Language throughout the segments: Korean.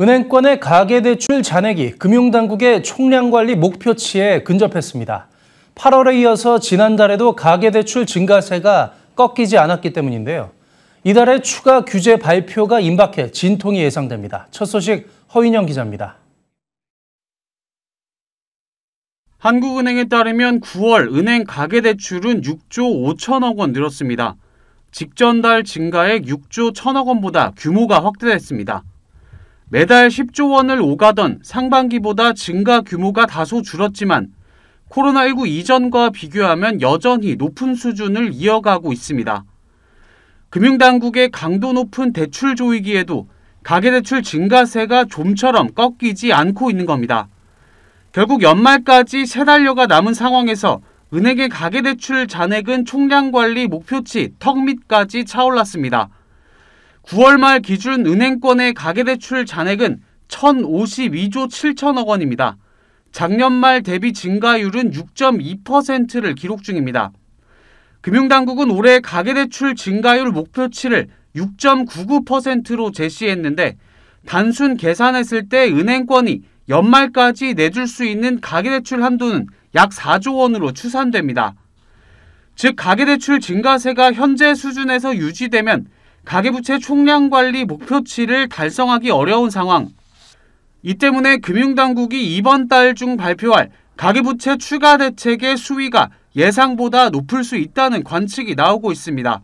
은행권의 가계대출 잔액이 금융당국의 총량관리 목표치에 근접했습니다. 8월에 이어서 지난달에도 가계대출 증가세가 꺾이지 않았기 때문인데요. 이달에 추가 규제 발표가 임박해 진통이 예상됩니다. 첫 소식 허인영 기자입니다. 한국은행에 따르면 9월 은행 가계대출은 6조 5천억 원 늘었습니다. 직전달 증가액 6조 1천억 원보다 규모가 확대됐습니다. 매달 10조 원을 오가던 상반기보다 증가 규모가 다소 줄었지만 코로나19 이전과 비교하면 여전히 높은 수준을 이어가고 있습니다. 금융당국의 강도 높은 대출 조이기에도 가계대출 증가세가 좀처럼 꺾이지 않고 있는 겁니다. 결국 연말까지 세 달여가 남은 상황에서 은행의 가계대출 잔액은 총량관리 목표치 턱 밑까지 차올랐습니다. 9월 말 기준 은행권의 가계대출 잔액은 1,052조 7천억 원입니다. 작년 말 대비 증가율은 6.2%를 기록 중입니다. 금융당국은 올해 가계대출 증가율 목표치를 6.99%로 제시했는데 단순 계산했을 때 은행권이 연말까지 내줄 수 있는 가계대출 한도는 약 4조 원으로 추산됩니다. 즉 가계대출 증가세가 현재 수준에서 유지되면 가계부채 총량 관리 목표치를 달성하기 어려운 상황. 이 때문에 금융당국이 이번 달 중 발표할 가계부채 추가 대책의 수위가 예상보다 높을 수 있다는 관측이 나오고 있습니다.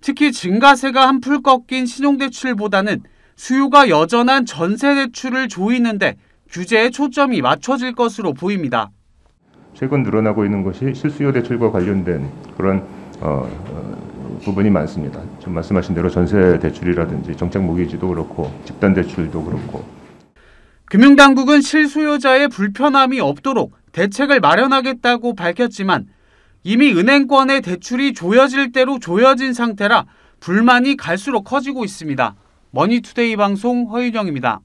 특히 증가세가 한풀 꺾인 신용대출보다는 수요가 여전한 전세대출을 조이는데 규제에 초점이 맞춰질 것으로 보입니다. 최근 늘어나고 있는 것이 실수요 대출과 관련된 그런 어, 부분이 많습니다. 지금 말씀하신 대로 전세 대출이라든지 정책 모기지도 그렇고 집단 대출도 그렇고 금융당국은 실수요자의 불편함이 없도록 대책을 마련하겠다고 밝혔지만 이미 은행권의 대출이 조여질 대로 조여진 상태라 불만이 갈수록 커지고 있습니다. 머니투데이 방송 허윤영입니다.